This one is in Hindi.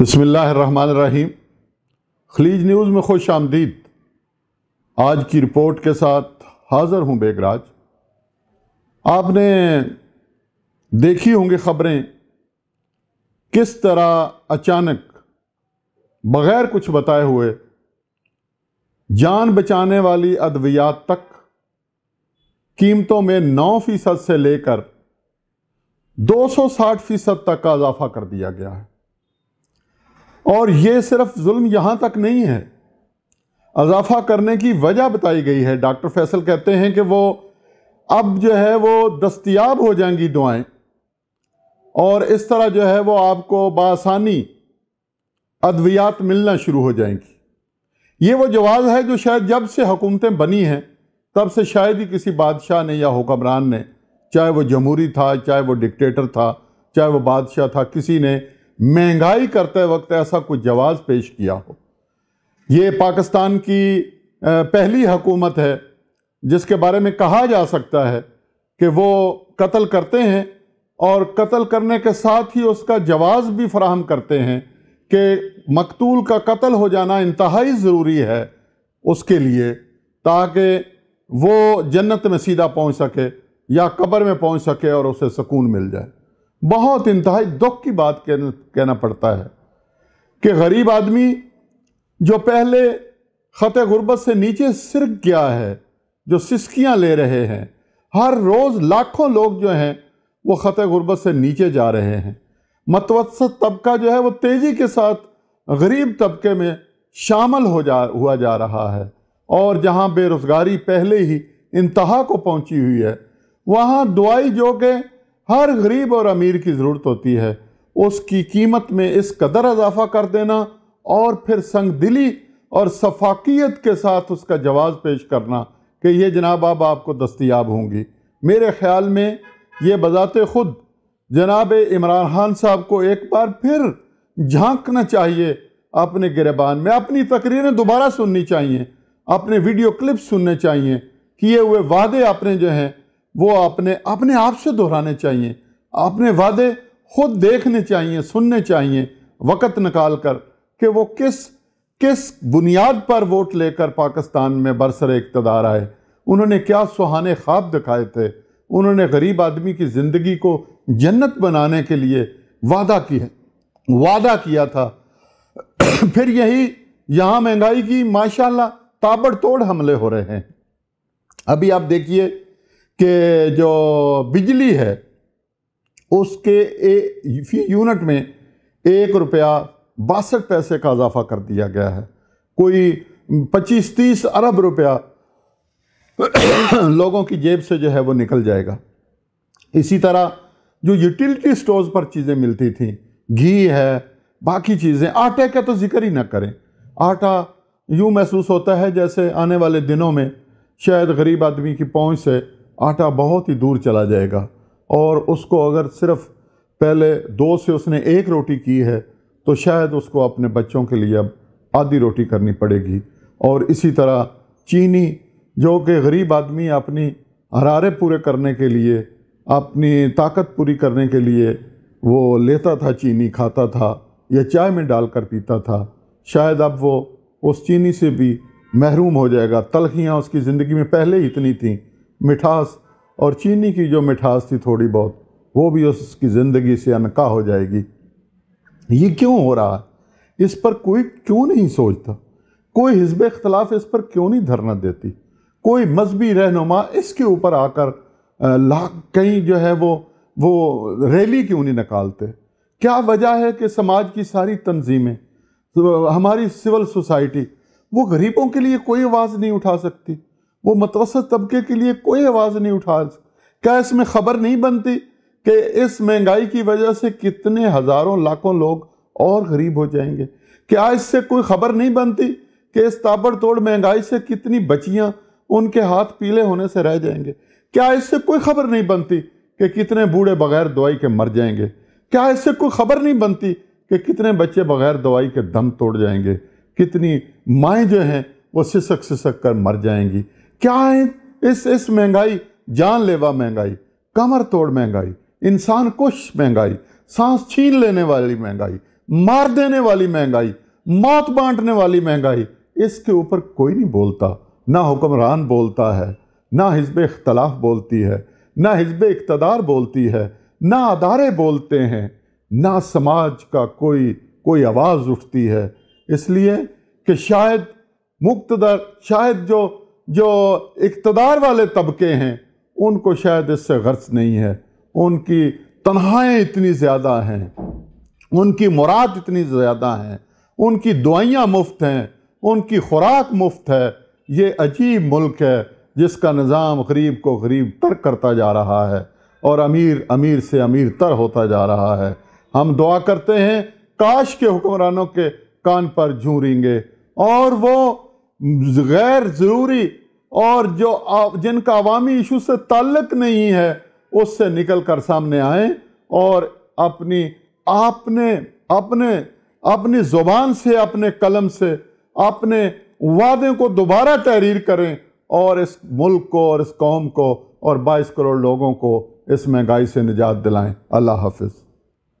बसमीम खलीज न्यूज़ में खुश आमदीद आज की रिपोर्ट के साथ हाज़र हूँ बेगराज आपने देखी होंगी ख़बरें किस तरह अचानक बग़ैर कुछ बताए हुए जान बचाने वाली अद्वियात तक कीमतों में नौ फ़ीसद से लेकर दो सौ साठ फ़ीसद तक का इजाफा कर दिया गया है और ये सिर्फ जुल्म यहां तक नहीं है अजाफा करने की वजह बताई गई है डॉक्टर फैसल कहते हैं कि वो अब जो है वो दस्तियाब हो जाएंगी दुआएं और इस तरह जो है वो आपको बासानी अद्वियात मिलना शुरू हो जाएंगी ये वो जवाज़ है जो शायद जब से हुकूमतें बनी हैं तब से शायद ही किसी बादशाह ने या हुक्मरान ने चाहे वो जमहूरी था चाहे वो डिक्टेटर था चाहे वो बादशाह था किसी ने महंगाई करते वक्त ऐसा कुछ जवाब पेश किया हो ये पाकिस्तान की पहली हकूमत है जिसके बारे में कहा जा सकता है कि वो कत्ल करते हैं और कत्ल करने के साथ ही उसका जवाब भी फराहम करते हैं कि मकतूल का कत्ल हो जाना इंतहाई ज़रूरी है उसके लिए ताकि वो जन्नत में सीधा पहुंच सके या कब्र में पहुंच सके और उसे सुकून मिल जाए बहुत इंतहाई दुख की बात कहना कहना पड़ता है कि गरीब आदमी जो पहले ख़त गुरबत से नीचे सिर गया है जो सिसकियाँ ले रहे हैं हर रोज़ लाखों लोग जो हैं वो ख़त गुरबत से नीचे जा रहे हैं मतवसत तबका जो है वो तेज़ी के साथ गरीब तबके में शामिल हो जा हुआ जा रहा है और जहाँ बेरोज़गारी पहले ही इंतहा को पहुँची हुई है वहाँ दुआई जो के हर गरीब और अमीर की ज़रूरत होती है उसकी कीमत में इस कदर इजाफा कर देना और फिर संग दिली और शफाकियत के साथ उसका जवाब पेश करना कि ये जनाब अब आपको दस्तियाब होंगी मेरे ख़्याल में ये बज़ात ख़ुद जनाब इमरान खान साहब को एक बार फिर झांकना चाहिए अपने गिरबान में अपनी तकरीरें दोबारा सुननी चाहिए अपने वीडियो क्लिप सुनने चाहिए किए हुए वादे अपने जो हैं वो अपने अपने आप से दोहराने चाहिए अपने वादे खुद देखने चाहिए सुनने चाहिए वक़्त निकाल कर कि वो किस किस बुनियाद पर वोट लेकर पाकिस्तान में बरसर इकतदार आए उन्होंने क्या सुहाने ख्वाब दिखाए थे उन्होंने गरीब आदमी की ज़िंदगी को जन्नत बनाने के लिए वादा किया वादा किया था फिर यही यहाँ महंगाई की माशाल्लाह ताबड़तोड़ हमले हो रहे हैं अभी आप देखिए के जो बिजली है उसके ए फी यूनिट में एक रुपया बासठ पैसे का इजाफा कर दिया गया है कोई पच्चीस तीस अरब रुपया लोगों की जेब से जो है वो निकल जाएगा इसी तरह जो यूटिलिटी स्टोर्स पर चीज़ें मिलती थी घी है बाकी चीज़ें आटे का तो जिक्र ही ना करें आटा यूँ महसूस होता है जैसे आने वाले दिनों में शायद गरीब आदमी की पहुंच से आटा बहुत ही दूर चला जाएगा और उसको अगर सिर्फ पहले दो से उसने एक रोटी की है तो शायद उसको अपने बच्चों के लिए अब आधी रोटी करनी पड़ेगी और इसी तरह चीनी जो कि गरीब आदमी अपनी हरारे पूरे करने के लिए अपनी ताकत पूरी करने के लिए वो लेता था चीनी खाता था या चाय में डालकर पीता था शायद अब वो उस चीनी से भी महरूम हो जाएगा तलखियाँ उसकी ज़िंदगी में पहले ही इतनी थीं मिठास और चीनी की जो मिठास थी थोड़ी बहुत वो भी उसकी ज़िंदगी से अनका हो जाएगी ये क्यों हो रहा है इस पर कोई क्यों नहीं सोचता कोई हिजब इख्तलाफ इस पर क्यों नहीं धरना देती कोई मजहबी रहनुमा इसके ऊपर आकर लाख कहीं जो है वो वो रैली क्यों नहीं निकालते क्या वजह है कि समाज की सारी तंजीमें तो हमारी सिविल सोसाइटी वो गरीबों के लिए कोई आवाज़ नहीं उठा सकती वो मतवसत तबके के लिए कोई आवाज़ नहीं उठा क्या इसमें खबर नहीं बनती कि इस महंगाई की वजह से कितने हज़ारों लाखों लोग और गरीब हो जाएंगे क्या इससे कोई खबर नहीं बनती कि इस ताबड़तोड़ महंगाई से कितनी बचियां उनके हाथ पीले होने से रह जाएंगे क्या इससे कोई खबर नहीं बनती कि कितने बूढ़े बगैर दवाई के मर जाएंगे क्या इससे कोई खबर नहीं बनती कि कितने बच्चे बगैर दवाई के दम तोड़ जाएंगे कितनी माएँ जो हैं वो सिसक सिसक कर मर जाएंगी क्या है इस इस महंगाई जानलेवा महंगाई कमर तोड़ महंगाई इंसान कुश महंगाई सांस छीन लेने वाली महंगाई मार देने वाली महंगाई मौत बांटने वाली महंगाई इसके ऊपर कोई नहीं बोलता ना हुक्मरान बोलता है ना हिजब इख्तलाफ बोलती है ना हिजब इकतदार बोलती है ना अदारे बोलते हैं ना समाज का कोई कोई आवाज़ उठती है इसलिए कि शायद मुक्तदर शायद जो जो इकतदार वाले तबके हैं उनको शायद इससे गर्ज नहीं है उनकी तनहाएँ इतनी ज़्यादा हैं उनकी मुराद इतनी ज़्यादा हैं उनकी दवाइयाँ मुफ्त हैं उनकी खुराक मुफ्त है ये अजीब मुल्क है जिसका निज़ाम गरीब को गरीब तर करता जा रहा है और अमीर अमीर से अमीर तर होता जा रहा है हम दुआ करते हैं काश के हुक्मरानों के कान पर झूरेंगे और वो गैर ज़रूरी और जो जिनका अवामी इशू से ताल्लक नहीं है उससे निकल कर सामने आए और अपनी आपने अपने अपनी ज़ुबान से अपने कलम से अपने वादे को दोबारा तहरीर करें और इस मुल्क को और इस कौम को और 22 करोड़ लोगों को इस महंगाई से निजात दिलाएं अल्लाह हाफिज़